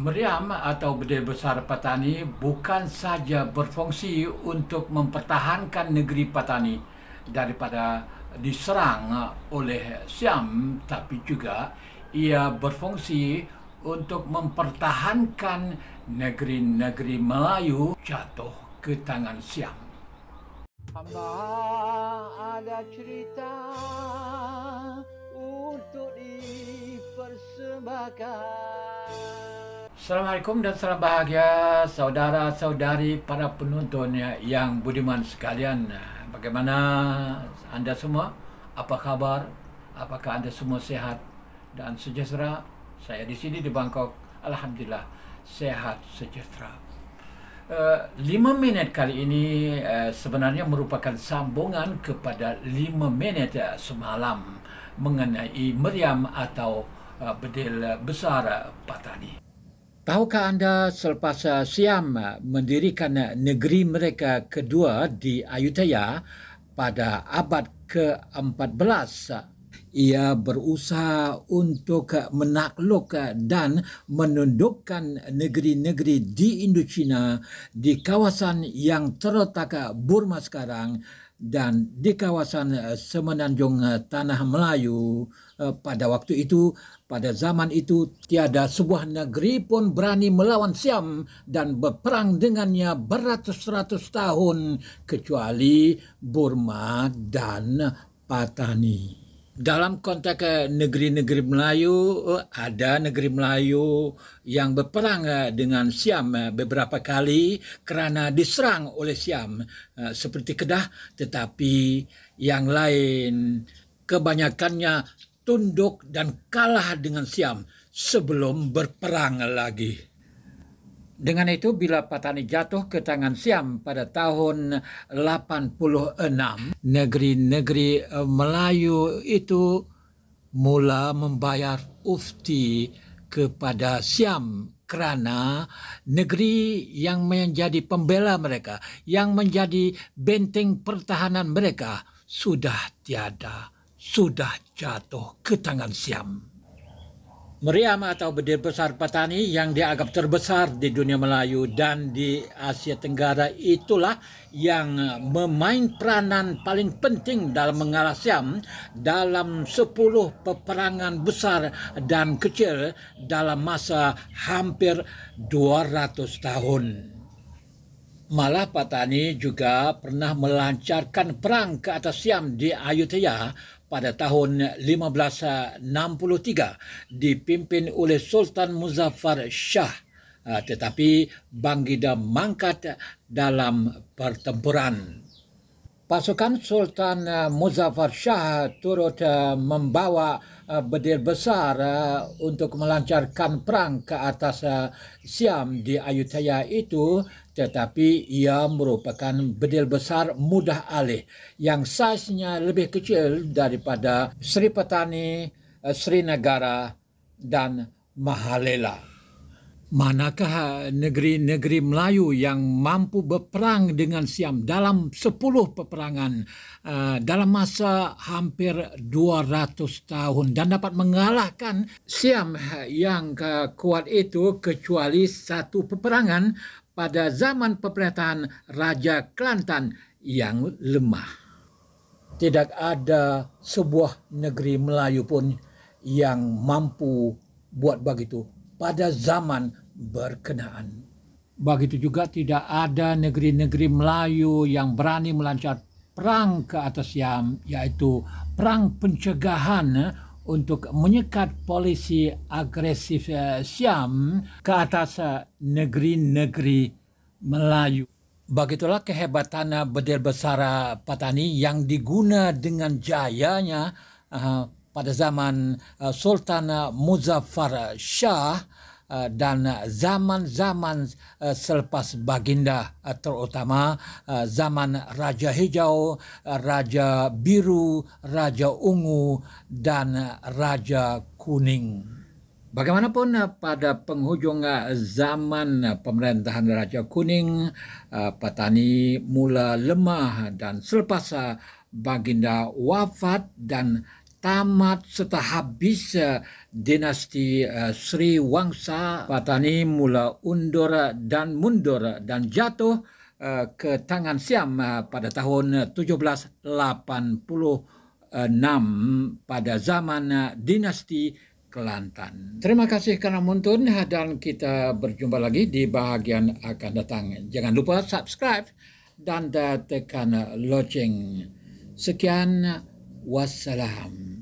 meriam atau bedil besar petani bukan saja berfungsi untuk mempertahankan negeri petani daripada diserang oleh Siam tapi juga ia berfungsi untuk mempertahankan negeri-negeri Melayu jatuh ke tangan Siam. Hamba ada cerita untuk dipersembahkan. Assalamualaikum dan salam bahagia saudara-saudari para penonton ya, yang budiman sekalian. Bagaimana anda semua? Apa khabar? Apakah anda semua sehat dan sejahtera? Saya di sini di Bangkok. Alhamdulillah, sehat sejahtera. Uh, lima minit kali ini uh, sebenarnya merupakan sambungan kepada lima minit uh, semalam mengenai meriam atau uh, bedil besar uh, patani. Tahukah anda selepas uh, Siam uh, mendirikan uh, negeri mereka kedua di Ayutthaya pada abad ke-14, ia berusaha untuk eh, menakluk dan menundukkan negeri-negeri di Indochina di kawasan yang terletak eh, Burma sekarang dan di kawasan eh, semenanjung tanah Melayu pada waktu itu pada zaman itu tiada sebuah negeri pun berani melawan Siam dan berperang dengannya beratus-ratus tahun kecuali Burma dan Patani. dalam konteks negeri-negeri Melayu eh, ada negeri Melayu yang berperang eh, dengan Siam eh, beberapa kali kerana diserang oleh Siam seperti Kedah tetapi yang lain kebanyakannya tunduk dan kalah dengan Siam sebelum berperang lagi. Dengan itu bila petani jatuh ke tangan Siam pada tahun 86, negeri-negeri eh, Melayu itu mula membayar ufti kepada Siam kerana negeri yang menjadi pembela mereka, yang menjadi benteng pertahanan mereka sudah tiada, sudah jatuh ke tangan Siam meriam atau bedir besar petani yang dianggap terbesar di dunia Melayu dan di Asia Tenggara itulah yang memain peranan paling penting dalam mengalah Siam dalam 10 peperangan besar dan kecil dalam masa hampir 200 tahun. Malah petani juga pernah melancarkan perang ke atas Siam di Ayutthaya pada tahun 1563 dipimpin oleh Sultan Muzaffar Shah ah, tetapi Bangida mangkat dalam pertempuran Pasukan Sultan eh, Muzaffar Shah turut eh, membawa eh, bedil besar untuk melancarkan perang ke atas Siam di Ayutthaya itu tetapi ia merupakan bedil besar mudah alih yang saiznya lebih kecil daripada Sri Petani, Sri Negara dan Mahalela. Manakah negeri-negeri Melayu yang mampu berperang dengan Siam dalam 10 peperangan uh, dalam masa hampir 200 tahun dan dapat mengalahkan Siam yang uh, kuat itu kecuali satu peperangan pada zaman pemerintahan Raja Kelantan yang lemah. Tidak ada sebuah negeri Melayu pun yang mampu buat begitu pada zaman berkenaan. Begitu juga tidak ada negeri-negeri Melayu yang berani melancar perang ke atas Yam, yaitu perang pencegahan eh, untuk menyekat polisi agresif eh, Siam ke atas eh, negeri-negeri Melayu. Begitulah kehebatan bedil besar Patani yang diguna dengan jayanya pada zaman Sultan Muzaffar Shah Eh, dan zaman-zaman eh, selepas baginda eh, terutama zaman raja hijau, raja biru, raja ungu dan raja kuning. Bagaimanapun pada penghujung zaman pemerintahan raja kuning, petani mula lemah dan selepas baginda wafat dan tamat setelah habis dinasti eh, Sri Wangsa Patani mula undur dan mundur dan jatuh eh, ke tangan Siam eh, pada tahun 1786 pada zaman dinasti Kelantan. Terima kasih karena menonton dan kita berjumpa lagi di bahagian akan datang. Jangan lupa subscribe dan tekan loceng. Sekian. wassalam.